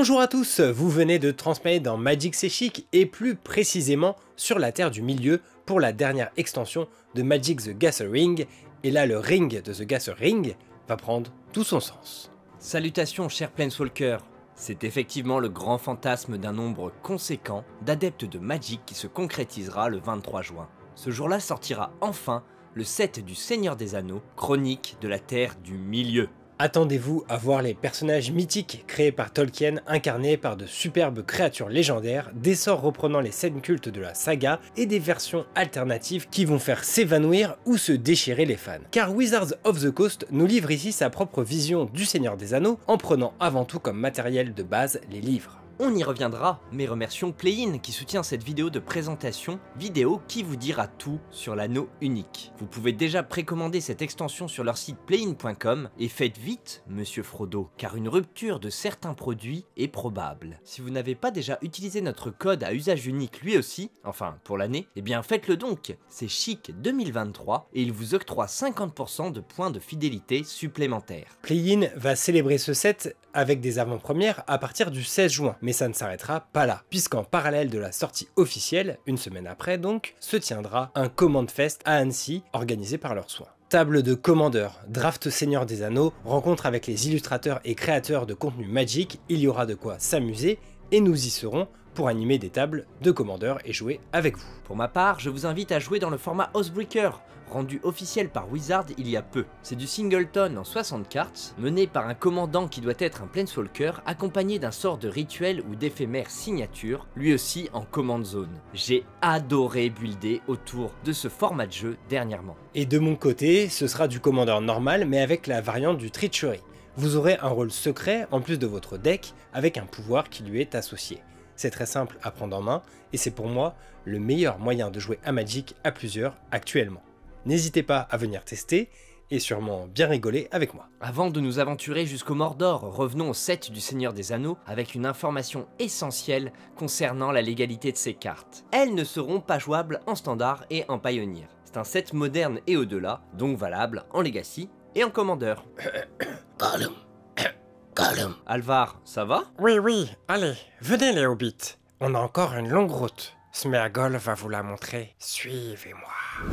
Bonjour à tous, vous venez de transmettre dans Magic C'est Chic et plus précisément sur la Terre du Milieu pour la dernière extension de Magic the Gathering et là le ring de The Gathering va prendre tout son sens. Salutations chers Planeswalker, c'est effectivement le grand fantasme d'un nombre conséquent d'adeptes de Magic qui se concrétisera le 23 juin. Ce jour-là sortira enfin le set du Seigneur des Anneaux, chronique de la Terre du Milieu. Attendez-vous à voir les personnages mythiques créés par Tolkien incarnés par de superbes créatures légendaires, des sorts reprenant les scènes cultes de la saga et des versions alternatives qui vont faire s'évanouir ou se déchirer les fans. Car Wizards of the Coast nous livre ici sa propre vision du Seigneur des Anneaux en prenant avant tout comme matériel de base les livres. On y reviendra, mais remercions Playin qui soutient cette vidéo de présentation, vidéo qui vous dira tout sur l'anneau unique. Vous pouvez déjà précommander cette extension sur leur site playin.com et faites vite, monsieur Frodo, car une rupture de certains produits est probable. Si vous n'avez pas déjà utilisé notre code à usage unique lui aussi, enfin pour l'année, eh bien faites-le donc, c'est chic 2023 et il vous octroie 50% de points de fidélité supplémentaires. Playin va célébrer ce set avec des avant-premières à partir du 16 juin, mais ça ne s'arrêtera pas là, puisqu'en parallèle de la sortie officielle, une semaine après donc, se tiendra un Command Fest à Annecy, organisé par leurs soins table de commandeurs, draft seigneur des anneaux, rencontre avec les illustrateurs et créateurs de contenu Magic, il y aura de quoi s'amuser et nous y serons pour animer des tables de commandeurs et jouer avec vous. Pour ma part, je vous invite à jouer dans le format Housebreaker, rendu officiel par Wizard il y a peu. C'est du singleton en 60 cartes, mené par un commandant qui doit être un planeswalker, accompagné d'un sort de rituel ou d'éphémère signature, lui aussi en command zone. J'ai adoré builder autour de ce format de jeu dernièrement. Et de mon côté, ce sera du commandeur normal mais avec la variante du Treachery. Vous aurez un rôle secret en plus de votre deck avec un pouvoir qui lui est associé. C'est très simple à prendre en main et c'est pour moi le meilleur moyen de jouer à Magic à plusieurs actuellement. N'hésitez pas à venir tester et sûrement bien rigoler avec moi. Avant de nous aventurer jusqu'au Mordor, revenons au set du Seigneur des Anneaux avec une information essentielle concernant la légalité de ces cartes. Elles ne seront pas jouables en standard et en Pioneer. C'est un set moderne et au-delà, donc valable en Legacy et en Commandeur. Gollum. Gollum. Alvar, ça va Oui, oui, allez, venez les hobbits. On a encore une longue route. Smeagol va vous la montrer. Suivez-moi.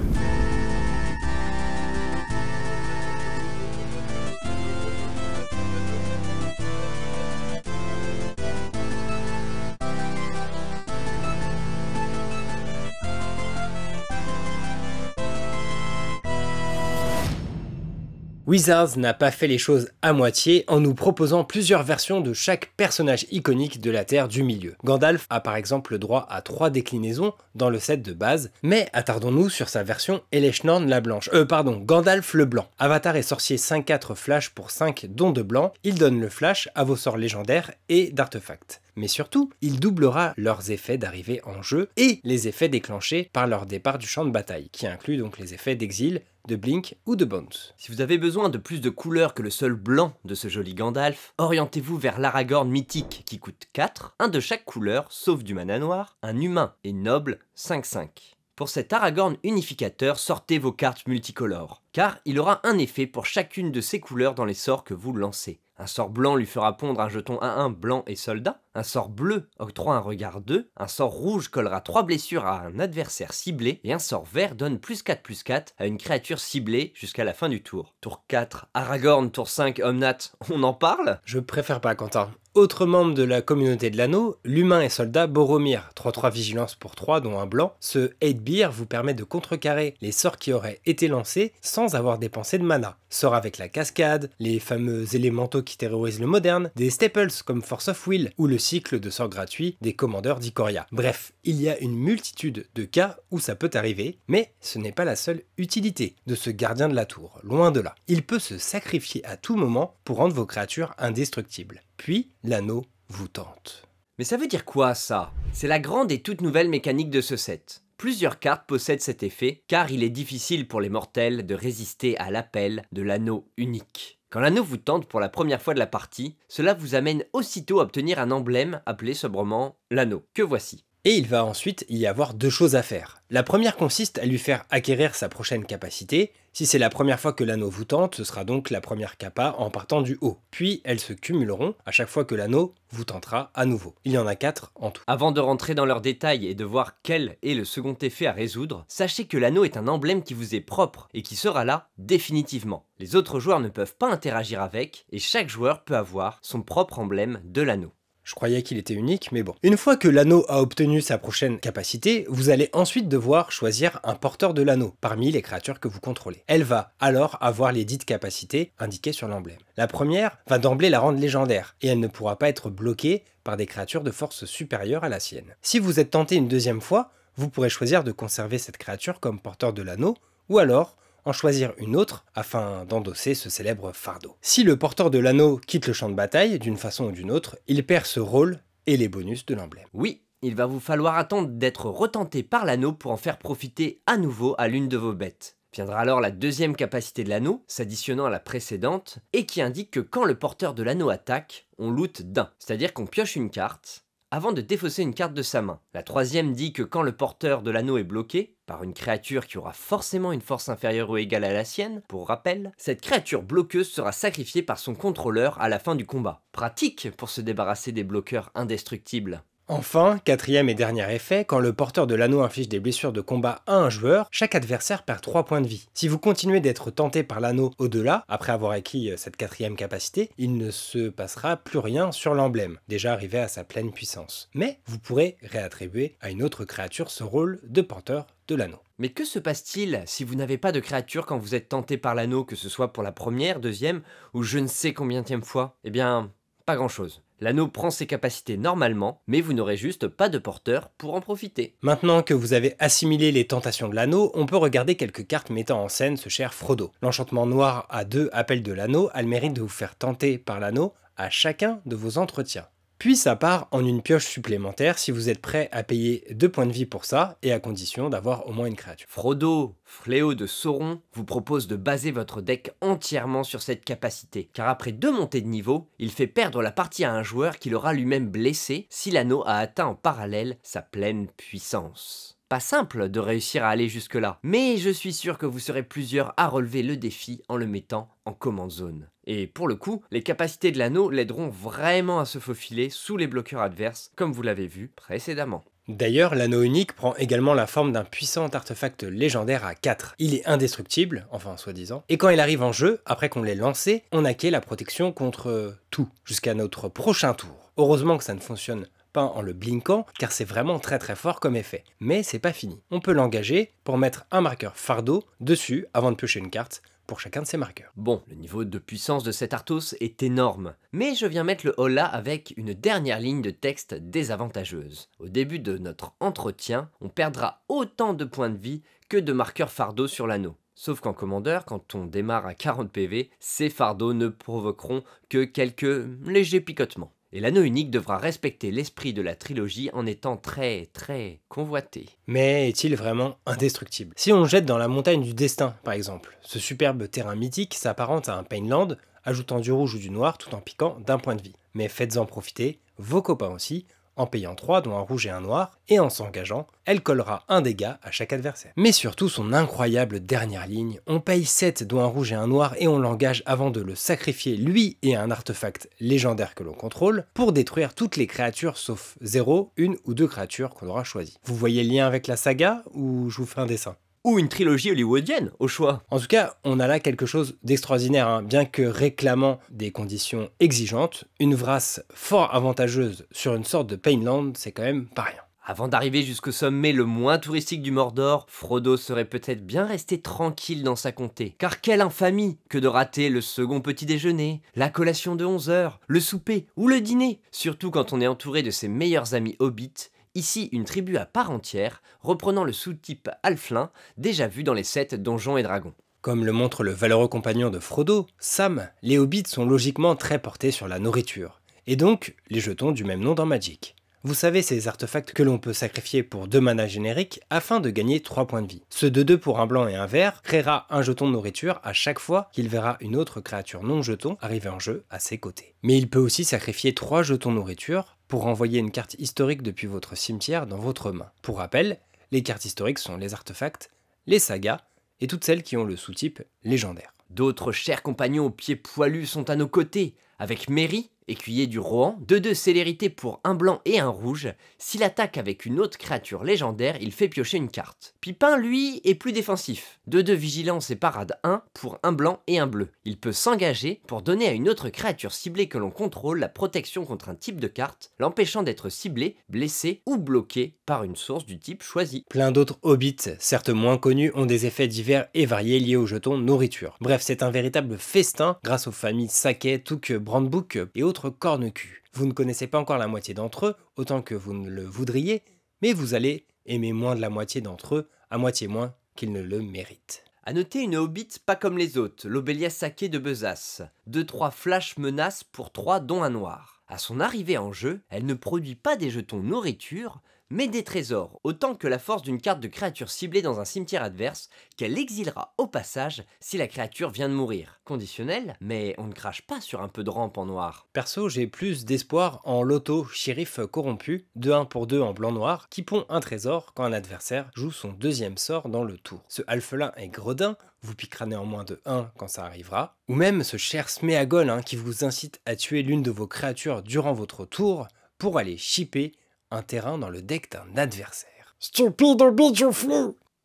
Wizards n'a pas fait les choses à moitié en nous proposant plusieurs versions de chaque personnage iconique de la Terre du Milieu. Gandalf a par exemple le droit à trois déclinaisons dans le set de base, mais attardons-nous sur sa version Eleshnorn la Blanche. Euh pardon, Gandalf le Blanc. Avatar et sorcier 5-4 flash pour 5 dons de blanc, il donne le flash à vos sorts légendaires et d'artefacts mais surtout, il doublera leurs effets d'arrivée en jeu et les effets déclenchés par leur départ du champ de bataille, qui inclut donc les effets d'exil, de Blink ou de Bounce. Si vous avez besoin de plus de couleurs que le seul blanc de ce joli Gandalf, orientez-vous vers l'Aragorn mythique qui coûte 4, un de chaque couleur sauf du mana noir, un humain et noble 5-5. Pour cet Aragorn unificateur, sortez vos cartes multicolores car il aura un effet pour chacune de ses couleurs dans les sorts que vous lancez. Un sort blanc lui fera pondre un jeton 1-1 blanc et soldat, un sort bleu octroie un regard 2, un sort rouge collera 3 blessures à un adversaire ciblé, et un sort vert donne plus 4 plus 4 à une créature ciblée jusqu'à la fin du tour. Tour 4, Aragorn, tour 5, Omnat, on en parle Je préfère pas Quentin. Autre membre de la communauté de l'anneau, l'humain et soldat Boromir, 3-3 vigilance pour 3 dont un blanc, ce beer vous permet de contrecarrer les sorts qui auraient été lancés sans avoir dépensé de mana. Sort avec la cascade, les fameux élémentaux qui terrorisent le moderne, des staples comme Force of Will ou le cycle de sort gratuit des commandeurs d'Ikoria. Bref, il y a une multitude de cas où ça peut arriver, mais ce n'est pas la seule utilité de ce gardien de la tour, loin de là. Il peut se sacrifier à tout moment pour rendre vos créatures indestructibles. Puis, l'anneau vous tente. Mais ça veut dire quoi ça C'est la grande et toute nouvelle mécanique de ce set. Plusieurs cartes possèdent cet effet, car il est difficile pour les mortels de résister à l'appel de l'anneau unique. Quand l'anneau vous tente pour la première fois de la partie, cela vous amène aussitôt à obtenir un emblème appelé sobrement l'anneau, que voici. Et il va ensuite y avoir deux choses à faire. La première consiste à lui faire acquérir sa prochaine capacité, si c'est la première fois que l'anneau vous tente, ce sera donc la première capa en partant du haut. Puis elles se cumuleront à chaque fois que l'anneau vous tentera à nouveau. Il y en a 4 en tout. Avant de rentrer dans leurs détails et de voir quel est le second effet à résoudre, sachez que l'anneau est un emblème qui vous est propre et qui sera là définitivement. Les autres joueurs ne peuvent pas interagir avec et chaque joueur peut avoir son propre emblème de l'anneau. Je croyais qu'il était unique, mais bon. Une fois que l'anneau a obtenu sa prochaine capacité, vous allez ensuite devoir choisir un porteur de l'anneau parmi les créatures que vous contrôlez. Elle va alors avoir les dites capacités indiquées sur l'emblème. La première va d'emblée la rendre légendaire, et elle ne pourra pas être bloquée par des créatures de force supérieure à la sienne. Si vous êtes tenté une deuxième fois, vous pourrez choisir de conserver cette créature comme porteur de l'anneau, ou alors en choisir une autre afin d'endosser ce célèbre fardeau. Si le porteur de l'anneau quitte le champ de bataille, d'une façon ou d'une autre, il perd ce rôle et les bonus de l'emblème. Oui, il va vous falloir attendre d'être retenté par l'anneau pour en faire profiter à nouveau à l'une de vos bêtes. Viendra alors la deuxième capacité de l'anneau, s'additionnant à la précédente, et qui indique que quand le porteur de l'anneau attaque, on loot d'un, c'est-à-dire qu'on pioche une carte, avant de défausser une carte de sa main. La troisième dit que quand le porteur de l'anneau est bloqué, par une créature qui aura forcément une force inférieure ou égale à la sienne, pour rappel, cette créature bloqueuse sera sacrifiée par son contrôleur à la fin du combat. Pratique pour se débarrasser des bloqueurs indestructibles. Enfin, quatrième et dernier effet, quand le porteur de l'anneau inflige des blessures de combat à un joueur, chaque adversaire perd 3 points de vie. Si vous continuez d'être tenté par l'anneau au-delà, après avoir acquis euh, cette quatrième capacité, il ne se passera plus rien sur l'emblème, déjà arrivé à sa pleine puissance. Mais vous pourrez réattribuer à une autre créature ce rôle de porteur de l'anneau. Mais que se passe-t-il si vous n'avez pas de créature quand vous êtes tenté par l'anneau, que ce soit pour la première, deuxième ou je ne sais combienième fois Eh bien, pas grand-chose. L'anneau prend ses capacités normalement, mais vous n'aurez juste pas de porteur pour en profiter. Maintenant que vous avez assimilé les tentations de l'anneau, on peut regarder quelques cartes mettant en scène ce cher Frodo. L'enchantement noir à deux appels de l'anneau a le mérite de vous faire tenter par l'anneau à chacun de vos entretiens. Puis ça part en une pioche supplémentaire si vous êtes prêt à payer 2 points de vie pour ça, et à condition d'avoir au moins une créature. Frodo, fléau de Sauron, vous propose de baser votre deck entièrement sur cette capacité, car après deux montées de niveau, il fait perdre la partie à un joueur qui l'aura lui-même blessé si l'anneau a atteint en parallèle sa pleine puissance. Pas simple de réussir à aller jusque-là, mais je suis sûr que vous serez plusieurs à relever le défi en le mettant en commande zone. Et pour le coup, les capacités de l'anneau l'aideront vraiment à se faufiler sous les bloqueurs adverses, comme vous l'avez vu précédemment. D'ailleurs, l'anneau unique prend également la forme d'un puissant artefact légendaire à 4. Il est indestructible, enfin soi-disant, et quand il arrive en jeu, après qu'on l'ait lancé, on acquiert la protection contre tout, jusqu'à notre prochain tour. Heureusement que ça ne fonctionne pas en le blinkant, car c'est vraiment très très fort comme effet. Mais c'est pas fini. On peut l'engager pour mettre un marqueur fardeau dessus avant de piocher une carte, pour chacun de ces marqueurs. Bon, le niveau de puissance de cet Arthos est énorme, mais je viens mettre le Hola avec une dernière ligne de texte désavantageuse. Au début de notre entretien, on perdra autant de points de vie que de marqueurs fardeau sur l'anneau. Sauf qu'en commandeur, quand on démarre à 40 PV, ces fardeaux ne provoqueront que quelques légers picotements. Et l'anneau unique devra respecter l'esprit de la trilogie en étant très très convoité. Mais est-il vraiment indestructible Si on jette dans la montagne du destin, par exemple, ce superbe terrain mythique s'apparente à un Painland, ajoutant du rouge ou du noir tout en piquant d'un point de vie. Mais faites-en profiter, vos copains aussi, en payant 3 dont un rouge et un noir, et en s'engageant, elle collera un dégât à chaque adversaire. Mais surtout son incroyable dernière ligne, on paye 7 dont un rouge et un noir et on l'engage avant de le sacrifier lui et un artefact légendaire que l'on contrôle pour détruire toutes les créatures sauf 0, 1 ou 2 créatures qu'on aura choisies. Vous voyez le lien avec la saga ou je vous fais un dessin ou une trilogie hollywoodienne, au choix. En tout cas, on a là quelque chose d'extraordinaire, hein. bien que réclamant des conditions exigeantes, une vrasse fort avantageuse sur une sorte de Painland, c'est quand même pas rien. Avant d'arriver jusqu'au sommet le moins touristique du Mordor, Frodo serait peut-être bien resté tranquille dans sa comté. Car quelle infamie que de rater le second petit déjeuner, la collation de 11h, le souper ou le dîner Surtout quand on est entouré de ses meilleurs amis hobbits ici une tribu à part entière, reprenant le sous-type Alflin, déjà vu dans les 7 Donjons et Dragons. Comme le montre le valeureux compagnon de Frodo, Sam, les hobbits sont logiquement très portés sur la nourriture, et donc les jetons du même nom dans Magic. Vous savez ces artefacts que l'on peut sacrifier pour deux manas génériques afin de gagner 3 points de vie. Ce de 2 pour un blanc et un vert créera un jeton de nourriture à chaque fois qu'il verra une autre créature non jeton arriver en jeu à ses côtés. Mais il peut aussi sacrifier 3 jetons nourriture pour envoyer une carte historique depuis votre cimetière dans votre main. Pour rappel, les cartes historiques sont les artefacts, les sagas et toutes celles qui ont le sous-type légendaire. D'autres chers compagnons aux pieds poilus sont à nos côtés, avec Mary, Écuyer du Rohan, 2-2 célérité pour un blanc et un rouge. S'il attaque avec une autre créature légendaire, il fait piocher une carte. Pipin, lui, est plus défensif. 2-2 vigilance et parade 1 pour un blanc et un bleu. Il peut s'engager pour donner à une autre créature ciblée que l'on contrôle la protection contre un type de carte, l'empêchant d'être ciblé, blessé ou bloqué par une source du type choisi. Plein d'autres hobbits, certes moins connus, ont des effets divers et variés liés aux jetons nourriture. Bref, c'est un véritable festin grâce aux familles Sake, Touk, Brandbook et autres corne-cul. Vous ne connaissez pas encore la moitié d'entre eux, autant que vous ne le voudriez, mais vous allez aimer moins de la moitié d'entre eux, à moitié moins qu'ils ne le méritent. À noter une hobbit pas comme les autres, l'Obélia saquée de Besace. Deux trois flash menaces pour trois dont un noir. À son arrivée en jeu, elle ne produit pas des jetons nourriture, mais des trésors, autant que la force d'une carte de créature ciblée dans un cimetière adverse, qu'elle exilera au passage si la créature vient de mourir. Conditionnel, mais on ne crache pas sur un peu de rampe en noir. Perso, j'ai plus d'espoir en l'auto shérif corrompu, de 1 pour 2 en blanc-noir, qui pond un trésor quand un adversaire joue son deuxième sort dans le tour. Ce alphelin est gredin, vous piquera néanmoins de 1 quand ça arrivera, ou même ce cher Sméagol hein, qui vous incite à tuer l'une de vos créatures durant votre tour pour aller shipper un terrain dans le deck d'un adversaire. Stupide hobbit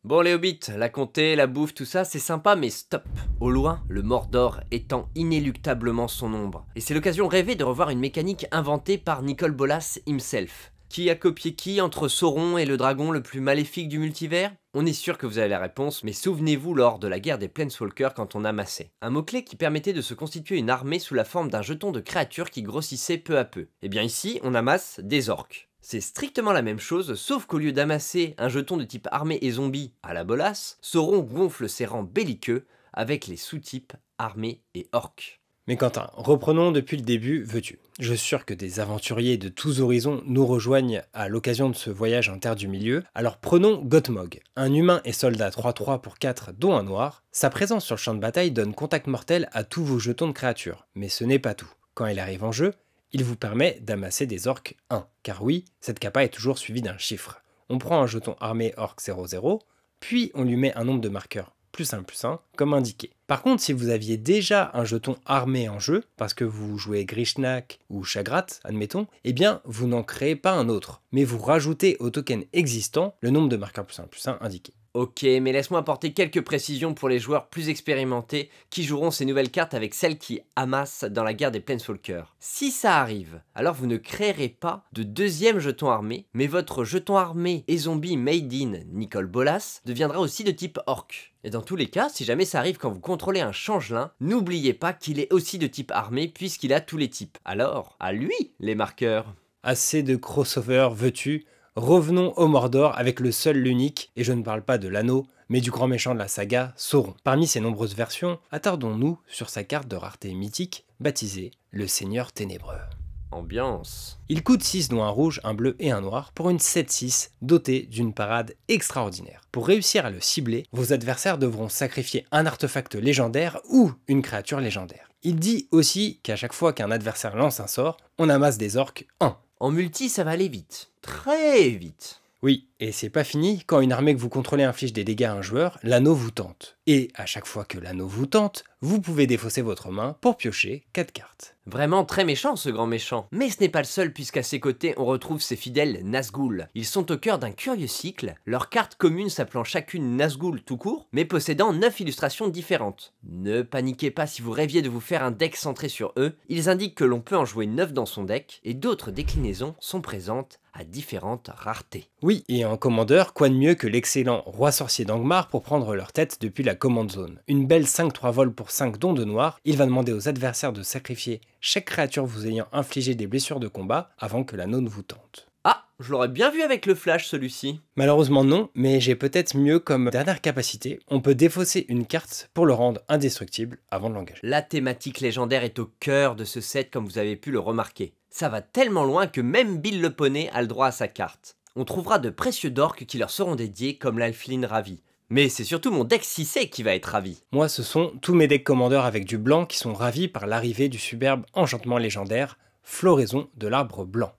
Bon les hobbits, la comté, la bouffe, tout ça, c'est sympa mais stop Au loin, le Mordor étend inéluctablement son ombre. Et c'est l'occasion rêvée de revoir une mécanique inventée par Nicole Bolas himself. Qui a copié qui entre Sauron et le dragon le plus maléfique du multivers On est sûr que vous avez la réponse, mais souvenez-vous lors de la guerre des Planeswalkers quand on amassait. Un mot-clé qui permettait de se constituer une armée sous la forme d'un jeton de créatures qui grossissait peu à peu. Et eh bien ici, on amasse des orques. C'est strictement la même chose, sauf qu'au lieu d'amasser un jeton de type armée et zombie à la bolasse, Sauron gonfle ses rangs belliqueux avec les sous-types armée et orque. Mais Quentin, reprenons depuis le début, veux-tu Je suis sûr que des aventuriers de tous horizons nous rejoignent à l'occasion de ce voyage en terre du milieu. Alors prenons Gotmog, un humain et soldat 3-3 pour 4 dont un noir. Sa présence sur le champ de bataille donne contact mortel à tous vos jetons de créatures. Mais ce n'est pas tout. Quand il arrive en jeu, il vous permet d'amasser des orques 1, car oui, cette capa est toujours suivie d'un chiffre. On prend un jeton armé orc 00, puis on lui met un nombre de marqueurs plus 1 plus 1, comme indiqué. Par contre, si vous aviez déjà un jeton armé en jeu, parce que vous jouez Grishnak ou Chagrat, admettons, eh bien, vous n'en créez pas un autre, mais vous rajoutez au token existant le nombre de marqueurs plus 1 plus 1 indiqué. Ok, mais laisse-moi apporter quelques précisions pour les joueurs plus expérimentés qui joueront ces nouvelles cartes avec celles qui amassent dans la guerre des Planeswalkers. Si ça arrive, alors vous ne créerez pas de deuxième jeton armé, mais votre jeton armé et zombie made in Nicole Bolas deviendra aussi de type orc. Et dans tous les cas, si jamais ça arrive quand vous contrôlez un changelin, n'oubliez pas qu'il est aussi de type armé puisqu'il a tous les types. Alors, à lui les marqueurs Assez de crossover veux-tu revenons au Mordor avec le seul, l'unique, et je ne parle pas de l'anneau, mais du grand méchant de la saga, Sauron. Parmi ses nombreuses versions, attardons-nous sur sa carte de rareté mythique, baptisée le Seigneur Ténébreux. Ambiance. Il coûte 6 dont un rouge, un bleu et un noir pour une 7-6 dotée d'une parade extraordinaire. Pour réussir à le cibler, vos adversaires devront sacrifier un artefact légendaire ou une créature légendaire. Il dit aussi qu'à chaque fois qu'un adversaire lance un sort, on amasse des orques 1. En multi, ça va aller vite. Très vite. Oui, et c'est pas fini, quand une armée que vous contrôlez inflige des dégâts à un joueur, l'anneau vous tente. Et à chaque fois que l'anneau vous tente, vous pouvez défausser votre main pour piocher 4 cartes. Vraiment très méchant ce grand méchant. Mais ce n'est pas le seul puisqu'à ses côtés on retrouve ses fidèles Nazgûl. Ils sont au cœur d'un curieux cycle, leurs cartes communes s'appelant chacune Nazgûl tout court, mais possédant 9 illustrations différentes. Ne paniquez pas si vous rêviez de vous faire un deck centré sur eux, ils indiquent que l'on peut en jouer 9 dans son deck, et d'autres déclinaisons sont présentes à différentes raretés. Oui, et en commandeur, quoi de mieux que l'excellent roi sorcier d'Angmar pour prendre leur tête depuis la commande zone. Une belle 5-3 vol pour 5 dons de noir, il va demander aux adversaires de sacrifier chaque créature vous ayant infligé des blessures de combat avant que la nonne vous tente. Ah, je l'aurais bien vu avec le flash celui-ci. Malheureusement non, mais j'ai peut-être mieux comme dernière capacité, on peut défausser une carte pour le rendre indestructible avant de l'engager. La thématique légendaire est au cœur de ce set comme vous avez pu le remarquer. Ça va tellement loin que même Bill le Poney a le droit à sa carte on trouvera de précieux d'orques qui leur seront dédiés comme l'Alphilin Ravi. Mais c'est surtout mon deck 6 qui va être ravi. Moi, ce sont tous mes decks commandeurs avec du blanc qui sont ravis par l'arrivée du superbe enchantement légendaire, Floraison de l'arbre blanc.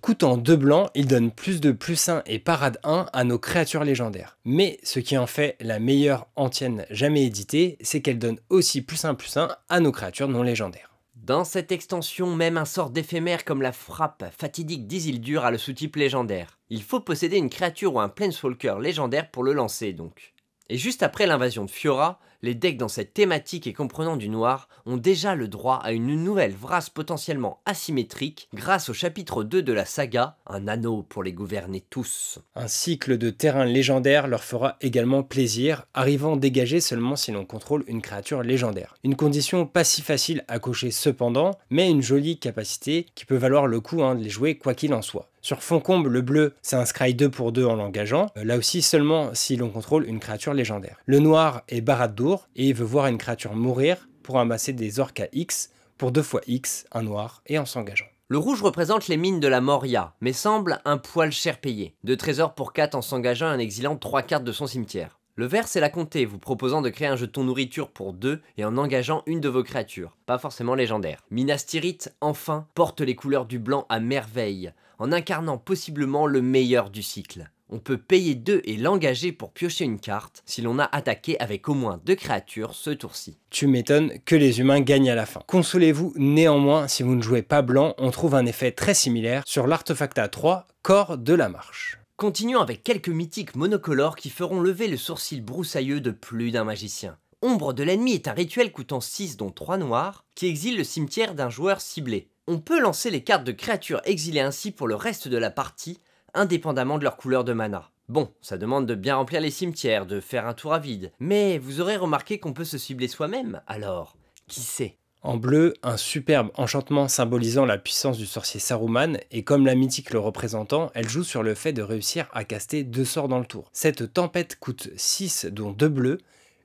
Coûtant 2 blancs, il donne plus de plus 1 et parade 1 à nos créatures légendaires. Mais ce qui en fait la meilleure antienne jamais éditée, c'est qu'elle donne aussi plus 1 plus 1 à nos créatures non légendaires. Dans cette extension, même un sort d'éphémère comme la frappe fatidique d'Isildur a le sous-type légendaire. Il faut posséder une créature ou un planeswalker légendaire pour le lancer donc. Et juste après l'invasion de Fiora, les decks dans cette thématique et comprenant du noir ont déjà le droit à une nouvelle race potentiellement asymétrique grâce au chapitre 2 de la saga, un anneau pour les gouverner tous. Un cycle de terrain légendaire leur fera également plaisir, arrivant dégagé seulement si l'on contrôle une créature légendaire. Une condition pas si facile à cocher cependant, mais une jolie capacité qui peut valoir le coup hein, de les jouer quoi qu'il en soit. Sur Foncombe, le bleu, c'est un Scry 2 pour 2 en l'engageant, euh, là aussi seulement si l'on contrôle une créature légendaire. Le noir est barad et veut voir une créature mourir pour amasser des orques à X, pour 2 fois X, un noir, et en s'engageant. Le rouge représente les mines de la Moria, mais semble un poil cher payé. De trésors pour 4 en s'engageant un en exilant 3 cartes de son cimetière. Le vert, c'est la comté, vous proposant de créer un jeton nourriture pour deux et en engageant une de vos créatures, pas forcément légendaire. Minas enfin, porte les couleurs du blanc à merveille, en incarnant possiblement le meilleur du cycle. On peut payer 2 et l'engager pour piocher une carte si l'on a attaqué avec au moins deux créatures ce tour-ci. Tu m'étonnes que les humains gagnent à la fin. Consolez-vous néanmoins, si vous ne jouez pas blanc, on trouve un effet très similaire sur l'artefacta 3, corps de la marche. Continuons avec quelques mythiques monocolores qui feront lever le sourcil broussailleux de plus d'un magicien. Ombre de l'ennemi est un rituel coûtant 6 dont 3 noirs qui exile le cimetière d'un joueur ciblé. On peut lancer les cartes de créatures exilées ainsi pour le reste de la partie, indépendamment de leur couleur de mana. Bon, ça demande de bien remplir les cimetières, de faire un tour à vide, mais vous aurez remarqué qu'on peut se cibler soi-même, alors, qui sait en bleu, un superbe enchantement symbolisant la puissance du sorcier Saruman, et comme la mythique le représentant, elle joue sur le fait de réussir à caster deux sorts dans le tour. Cette tempête coûte 6 dont 2 bleus,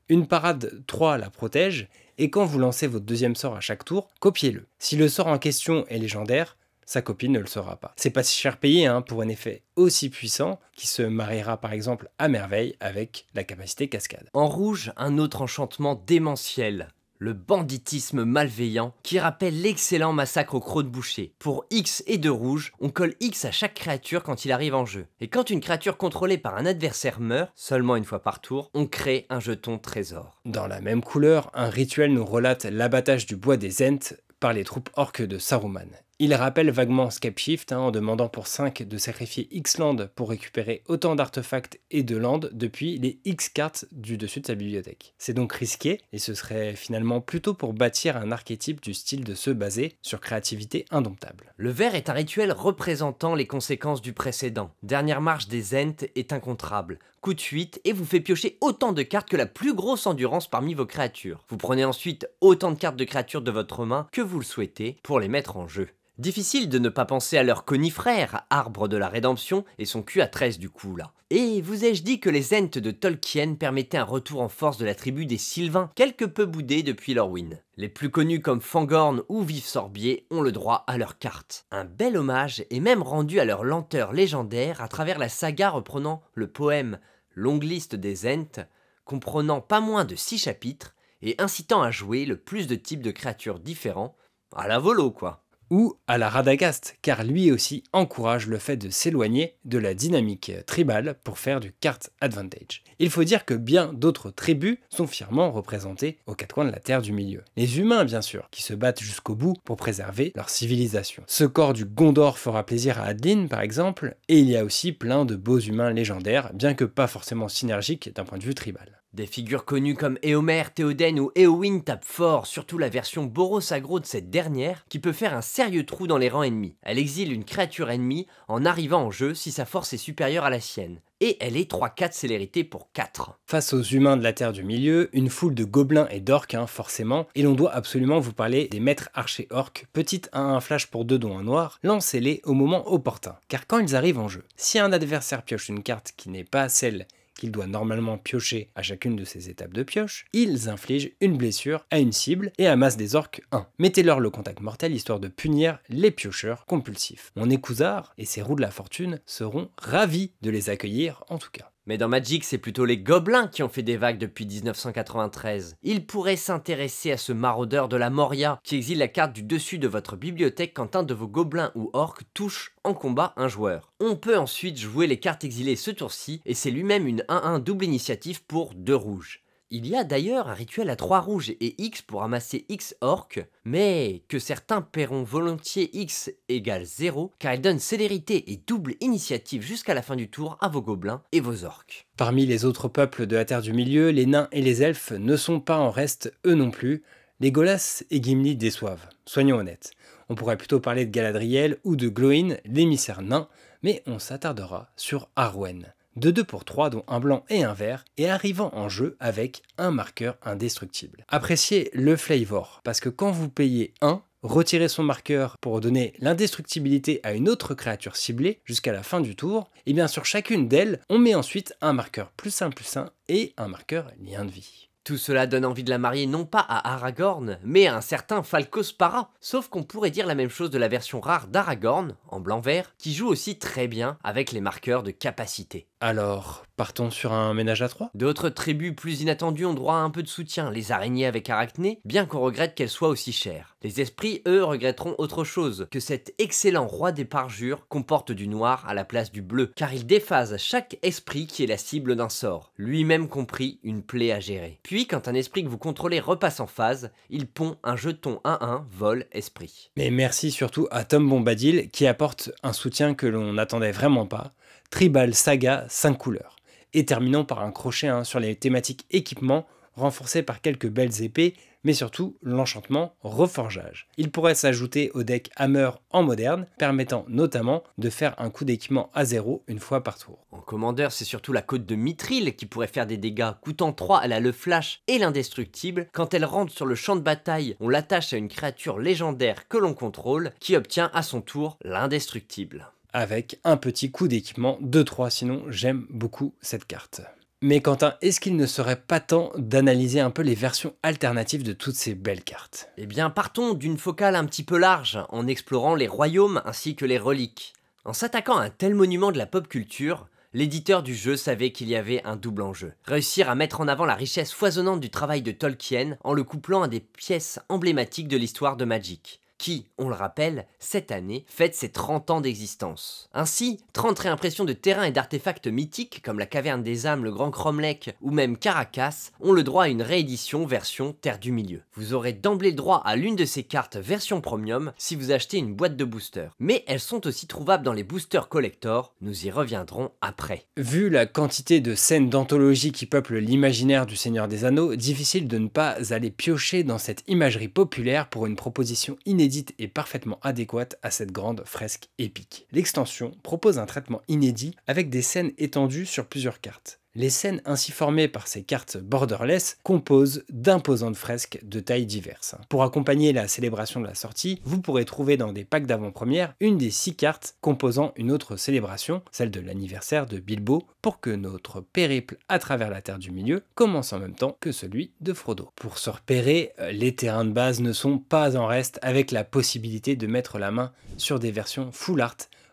une parade 3 la protège, et quand vous lancez votre deuxième sort à chaque tour, copiez-le. Si le sort en question est légendaire, sa copie ne le sera pas. C'est pas si cher payé hein, pour un effet aussi puissant qui se mariera par exemple à merveille avec la capacité cascade. En rouge, un autre enchantement démentiel, le banditisme malveillant qui rappelle l'excellent massacre au croc de boucher. Pour X et de rouge, on colle X à chaque créature quand il arrive en jeu. Et quand une créature contrôlée par un adversaire meurt, seulement une fois par tour, on crée un jeton trésor. Dans la même couleur, un rituel nous relate l'abattage du bois des Ents par les troupes orques de Saruman. Il rappelle vaguement Scapeshift hein, en demandant pour 5 de sacrifier X land pour récupérer autant d'artefacts et de land depuis les X cartes du dessus de sa bibliothèque. C'est donc risqué et ce serait finalement plutôt pour bâtir un archétype du style de ceux basés sur créativité indomptable. Le vert est un rituel représentant les conséquences du précédent. Dernière marche des Ent est incontrable. Coup de 8 et vous fait piocher autant de cartes que la plus grosse endurance parmi vos créatures. Vous prenez ensuite autant de cartes de créatures de votre main que vous le souhaitez pour les mettre en jeu. Difficile de ne pas penser à leur conifrère, arbre de la rédemption, et son cul à 13 du coup là. Et vous ai-je dit que les Ents de Tolkien permettaient un retour en force de la tribu des Sylvains, quelque peu boudés depuis leur win Les plus connus comme Fangorn ou Vive Sorbier ont le droit à leur carte. Un bel hommage est même rendu à leur lenteur légendaire à travers la saga reprenant le poème Longue liste des Ents, comprenant pas moins de 6 chapitres et incitant à jouer le plus de types de créatures différents, à la volo quoi ou à la Radagast, car lui aussi encourage le fait de s'éloigner de la dynamique tribale pour faire du cart advantage. Il faut dire que bien d'autres tribus sont fièrement représentées aux quatre coins de la Terre du Milieu. Les humains, bien sûr, qui se battent jusqu'au bout pour préserver leur civilisation. Ce corps du Gondor fera plaisir à Adlin, par exemple, et il y a aussi plein de beaux humains légendaires, bien que pas forcément synergiques d'un point de vue tribal. Des figures connues comme Éomer, Théoden ou Éowyn tapent fort, surtout la version Borosagro de cette dernière, qui peut faire un sérieux trou dans les rangs ennemis. Elle exile une créature ennemie en arrivant en jeu si sa force est supérieure à la sienne. Et elle est 3-4 célérité pour 4. Face aux humains de la Terre du Milieu, une foule de gobelins et d'orques, hein, forcément, et l'on doit absolument vous parler des maîtres archers orques, petites à un flash pour deux dons un noir, lancez-les au moment opportun, car quand ils arrivent en jeu, si un adversaire pioche une carte qui n'est pas celle qu'il doit normalement piocher à chacune de ses étapes de pioche, ils infligent une blessure à une cible et amassent des orques 1. Mettez-leur le contact mortel histoire de punir les piocheurs compulsifs. Mon écousard et ses roues de la fortune seront ravis de les accueillir en tout cas. Mais dans Magic, c'est plutôt les gobelins qui ont fait des vagues depuis 1993. Ils pourraient s'intéresser à ce maraudeur de la Moria, qui exile la carte du dessus de votre bibliothèque quand un de vos gobelins ou orques touche en combat un joueur. On peut ensuite jouer les cartes exilées ce tour-ci, et c'est lui-même une 1-1 double initiative pour deux rouges. Il y a d'ailleurs un rituel à 3 rouges et X pour amasser X orques, mais que certains paieront volontiers X égale 0 car il donne célérité et double initiative jusqu'à la fin du tour à vos gobelins et vos orques. Parmi les autres peuples de la Terre du Milieu, les nains et les elfes ne sont pas en reste eux non plus. Les Golas et Gimli déçoivent, soyons honnêtes. On pourrait plutôt parler de Galadriel ou de Gloin, l'émissaire nain, mais on s'attardera sur Arwen de 2 pour 3 dont un blanc et un vert, et arrivant en jeu avec un marqueur indestructible. Appréciez le flavor, parce que quand vous payez 1, retirez son marqueur pour donner l'indestructibilité à une autre créature ciblée jusqu'à la fin du tour, et eh bien sur chacune d'elles, on met ensuite un marqueur plus 1 plus 1 et un marqueur lien de vie. Tout cela donne envie de la marier non pas à Aragorn, mais à un certain Falcospara. Sauf qu'on pourrait dire la même chose de la version rare d'Aragorn, en blanc-vert, qui joue aussi très bien avec les marqueurs de capacité. Alors, partons sur un ménage à trois D'autres tribus plus inattendues ont droit à un peu de soutien, les araignées avec arachné, bien qu'on regrette qu'elles soient aussi chères. Les esprits, eux, regretteront autre chose, que cet excellent roi des parjures comporte du noir à la place du bleu, car il déphase chaque esprit qui est la cible d'un sort, lui-même compris une plaie à gérer. Puis, quand un esprit que vous contrôlez repasse en phase, il pond un jeton 1-1, vol, esprit. Mais merci surtout à Tom Bombadil qui apporte un soutien que l'on n'attendait vraiment pas Tribal Saga 5 couleurs, et terminons par un crochet hein, sur les thématiques équipement, renforcé par quelques belles épées, mais surtout l'enchantement reforgeage. Il pourrait s'ajouter au deck Hammer en moderne, permettant notamment de faire un coup d'équipement à zéro une fois par tour. En commandeur, c'est surtout la côte de Mithril qui pourrait faire des dégâts. Coûtant 3, à la le flash et l'indestructible. Quand elle rentre sur le champ de bataille, on l'attache à une créature légendaire que l'on contrôle, qui obtient à son tour l'indestructible avec un petit coup d'équipement 2-3, sinon j'aime beaucoup cette carte. Mais Quentin, est-ce qu'il ne serait pas temps d'analyser un peu les versions alternatives de toutes ces belles cartes Eh bien, partons d'une focale un petit peu large, en explorant les royaumes ainsi que les reliques. En s'attaquant à un tel monument de la pop culture, l'éditeur du jeu savait qu'il y avait un double enjeu. Réussir à mettre en avant la richesse foisonnante du travail de Tolkien en le couplant à des pièces emblématiques de l'histoire de Magic qui, on le rappelle, cette année fête ses 30 ans d'existence. Ainsi, 30 réimpressions de terrains et d'artefacts mythiques comme la Caverne des âmes, le Grand Cromlech ou même Caracas ont le droit à une réédition version Terre du Milieu. Vous aurez d'emblée le droit à l'une de ces cartes version premium si vous achetez une boîte de boosters. Mais elles sont aussi trouvables dans les boosters collector, nous y reviendrons après. Vu la quantité de scènes d'anthologie qui peuplent l'imaginaire du Seigneur des Anneaux, difficile de ne pas aller piocher dans cette imagerie populaire pour une proposition inédite est parfaitement adéquate à cette grande fresque épique. L'extension propose un traitement inédit avec des scènes étendues sur plusieurs cartes les scènes ainsi formées par ces cartes borderless composent d'imposantes fresques de tailles diverses. Pour accompagner la célébration de la sortie, vous pourrez trouver dans des packs d'avant-première une des six cartes composant une autre célébration, celle de l'anniversaire de Bilbo, pour que notre périple à travers la Terre du Milieu commence en même temps que celui de Frodo. Pour se repérer, les terrains de base ne sont pas en reste avec la possibilité de mettre la main sur des versions full art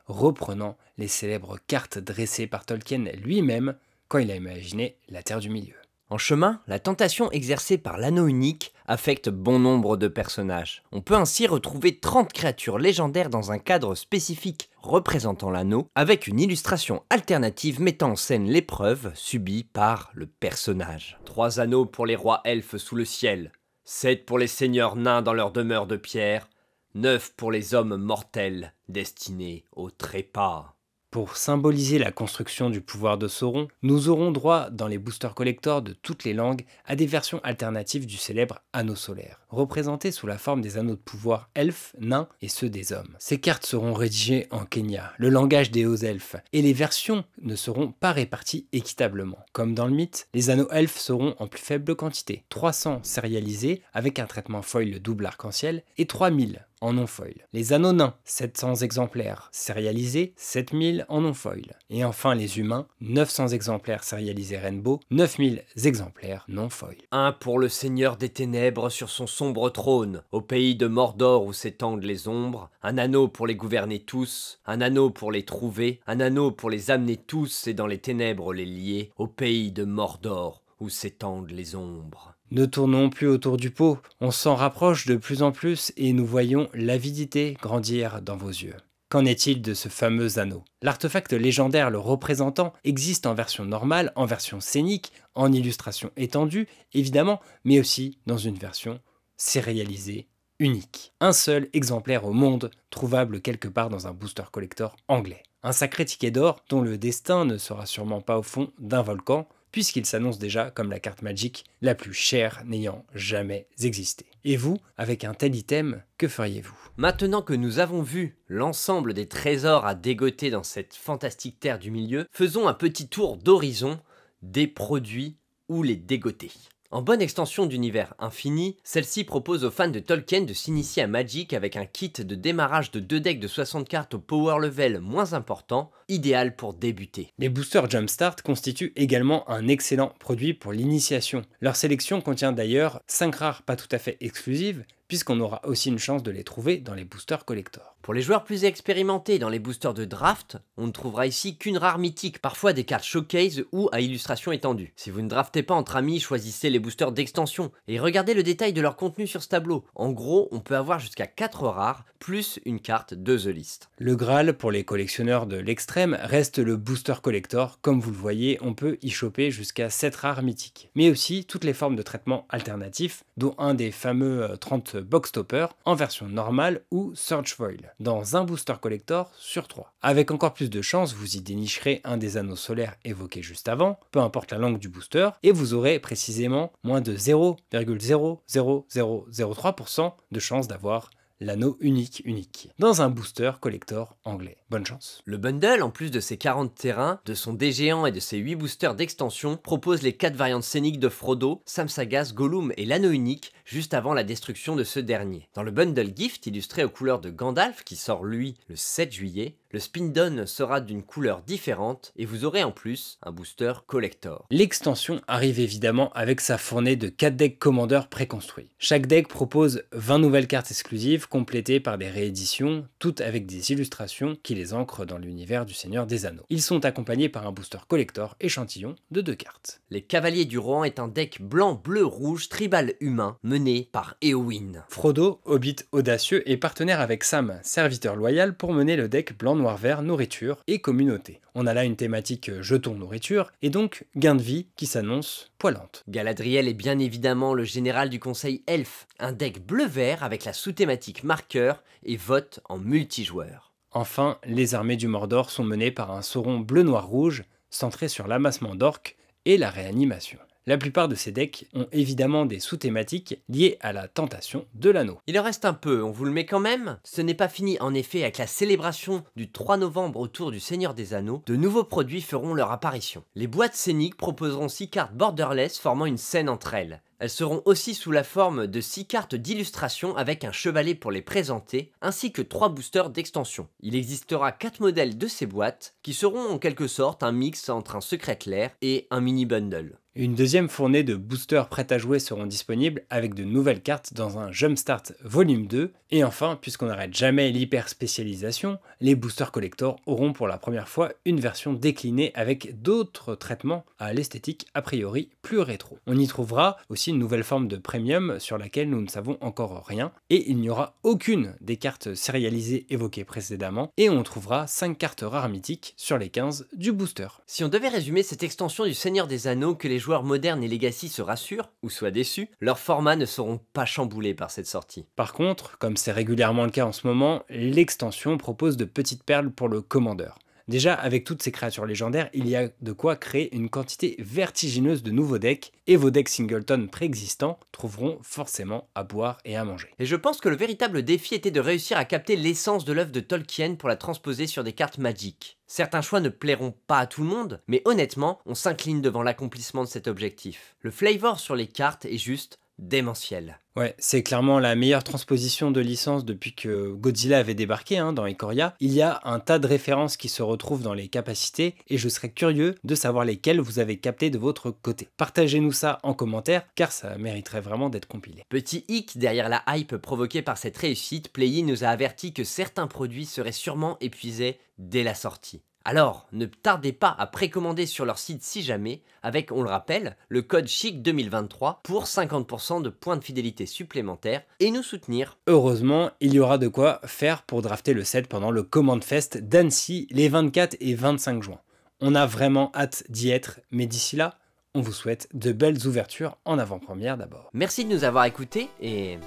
reprenant les célèbres cartes dressées par Tolkien lui-même il a imaginé la Terre du Milieu. En chemin, la tentation exercée par l'anneau unique affecte bon nombre de personnages. On peut ainsi retrouver 30 créatures légendaires dans un cadre spécifique représentant l'anneau, avec une illustration alternative mettant en scène l'épreuve subie par le personnage. Trois anneaux pour les rois elfes sous le ciel, sept pour les seigneurs nains dans leur demeure de pierre, neuf pour les hommes mortels destinés au trépas. Pour symboliser la construction du pouvoir de Sauron, nous aurons droit, dans les boosters collectors de toutes les langues, à des versions alternatives du célèbre anneau solaire, représenté sous la forme des anneaux de pouvoir elfes, nains et ceux des hommes. Ces cartes seront rédigées en Kenya, le langage des hauts elfes, et les versions ne seront pas réparties équitablement. Comme dans le mythe, les anneaux elfes seront en plus faible quantité, 300 sérialisés avec un traitement foil double arc-en-ciel et 3000 en non-foil. Les annonains, 700 exemplaires sérialisés, 7000 en non-foil. Et enfin les humains, 900 exemplaires sérialisés Rainbow, 9000 exemplaires non-foil. Un pour le Seigneur des Ténèbres sur son sombre trône, au pays de Mordor où s'étendent les ombres, un anneau pour les gouverner tous, un anneau pour les trouver, un anneau pour les amener tous et dans les ténèbres les lier, au pays de Mordor où s'étendent les ombres. Ne tournons plus autour du pot, on s'en rapproche de plus en plus et nous voyons l'avidité grandir dans vos yeux. Qu'en est-il de ce fameux anneau L'artefact légendaire le représentant existe en version normale, en version scénique, en illustration étendue, évidemment, mais aussi dans une version sérialisée unique. Un seul exemplaire au monde, trouvable quelque part dans un booster collector anglais. Un sacré ticket d'or dont le destin ne sera sûrement pas au fond d'un volcan, puisqu'il s'annonce déjà comme la carte magique la plus chère n'ayant jamais existé. Et vous, avec un tel item, que feriez-vous Maintenant que nous avons vu l'ensemble des trésors à dégoter dans cette fantastique terre du milieu, faisons un petit tour d'horizon des produits ou les dégoter. En bonne extension d'univers infini, celle-ci propose aux fans de Tolkien de s'initier à Magic avec un kit de démarrage de deux decks de 60 cartes au power level moins important, idéal pour débuter. Les boosters Jumpstart constituent également un excellent produit pour l'initiation. Leur sélection contient d'ailleurs 5 rares pas tout à fait exclusives, puisqu'on aura aussi une chance de les trouver dans les boosters collector. Pour les joueurs plus expérimentés dans les boosters de draft, on ne trouvera ici qu'une rare mythique, parfois des cartes showcase ou à illustration étendue. Si vous ne draftez pas entre amis, choisissez les boosters d'extension et regardez le détail de leur contenu sur ce tableau. En gros, on peut avoir jusqu'à 4 rares, plus une carte de The List. Le Graal, pour les collectionneurs de l'extrême, reste le booster collector. Comme vous le voyez, on peut y choper jusqu'à 7 rares mythiques. Mais aussi toutes les formes de traitement alternatifs, dont un des fameux 30 euh, box toppers en version normale ou Search Foil dans un booster collector sur 3. Avec encore plus de chance, vous y dénicherez un des anneaux solaires évoqués juste avant, peu importe la langue du booster, et vous aurez précisément moins de 0,00003% de chance d'avoir l'anneau unique unique, dans un booster collector anglais. Bonne chance. Le bundle, en plus de ses 40 terrains, de son dé géant et de ses 8 boosters d'extension, propose les 4 variantes scéniques de Frodo, Sam Gollum et l'anneau unique, juste avant la destruction de ce dernier. Dans le bundle gift illustré aux couleurs de Gandalf, qui sort lui le 7 juillet, le spin-down sera d'une couleur différente et vous aurez en plus un booster collector. L'extension arrive évidemment avec sa fournée de 4 decks commandeurs préconstruits. Chaque deck propose 20 nouvelles cartes exclusives complétés par des rééditions, toutes avec des illustrations qui les ancrent dans l'univers du Seigneur des Anneaux. Ils sont accompagnés par un booster collector échantillon de deux cartes. Les Cavaliers du Rohan est un deck blanc, bleu, rouge, tribal humain, mené par Eowyn. Frodo, hobbit audacieux, est partenaire avec Sam, serviteur loyal, pour mener le deck blanc, noir, vert, nourriture et communauté. On a là une thématique euh, jetons nourriture, et donc gain de vie qui s'annonce poilante. Galadriel est bien évidemment le général du conseil elf, un deck bleu-vert avec la sous-thématique marqueurs marqueur et vote en multijoueur. Enfin, les armées du Mordor sont menées par un Sauron bleu-noir-rouge centré sur l'amassement d'orques et la réanimation. La plupart de ces decks ont évidemment des sous-thématiques liées à la tentation de l'anneau. Il en reste un peu, on vous le met quand même Ce n'est pas fini en effet avec la célébration du 3 novembre autour du Seigneur des Anneaux, de nouveaux produits feront leur apparition. Les boîtes scéniques proposeront 6 cartes borderless formant une scène entre elles. Elles seront aussi sous la forme de 6 cartes d'illustration avec un chevalet pour les présenter, ainsi que 3 boosters d'extension. Il existera 4 modèles de ces boîtes, qui seront en quelque sorte un mix entre un secret clair et un mini bundle. Une deuxième fournée de boosters prêts à jouer seront disponibles avec de nouvelles cartes dans un Jumpstart Volume 2. Et enfin, puisqu'on n'arrête jamais l'hyper spécialisation, les boosters collector auront pour la première fois une version déclinée avec d'autres traitements à l'esthétique a priori plus rétro. On y trouvera aussi une nouvelle forme de premium sur laquelle nous ne savons encore rien et il n'y aura aucune des cartes sérialisées évoquées précédemment et on trouvera 5 cartes rares mythiques sur les 15 du booster. Si on devait résumer cette extension du Seigneur des Anneaux que les joueurs modernes et Legacy se rassurent, ou soient déçus, leurs formats ne seront pas chamboulés par cette sortie. Par contre, comme c'est régulièrement le cas en ce moment, l'extension propose de petites perles pour le commandeur. Déjà, avec toutes ces créatures légendaires, il y a de quoi créer une quantité vertigineuse de nouveaux decks, et vos decks singleton préexistants trouveront forcément à boire et à manger. Et je pense que le véritable défi était de réussir à capter l'essence de l'œuvre de Tolkien pour la transposer sur des cartes magiques. Certains choix ne plairont pas à tout le monde, mais honnêtement, on s'incline devant l'accomplissement de cet objectif. Le flavor sur les cartes est juste démentiel. Ouais, c'est clairement la meilleure transposition de licence depuis que Godzilla avait débarqué hein, dans Ecoria. Il y a un tas de références qui se retrouvent dans les capacités et je serais curieux de savoir lesquelles vous avez capté de votre côté. Partagez-nous ça en commentaire car ça mériterait vraiment d'être compilé. Petit hic derrière la hype provoquée par cette réussite, Playi nous a averti que certains produits seraient sûrement épuisés dès la sortie. Alors, ne tardez pas à précommander sur leur site si jamais, avec, on le rappelle, le code CHIC 2023 pour 50% de points de fidélité supplémentaires et nous soutenir. Heureusement, il y aura de quoi faire pour drafter le set pendant le Command Fest d'Annecy les 24 et 25 juin. On a vraiment hâte d'y être, mais d'ici là, on vous souhaite de belles ouvertures en avant-première d'abord. Merci de nous avoir écoutés et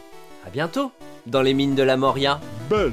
à bientôt dans les mines de la Moria. Belle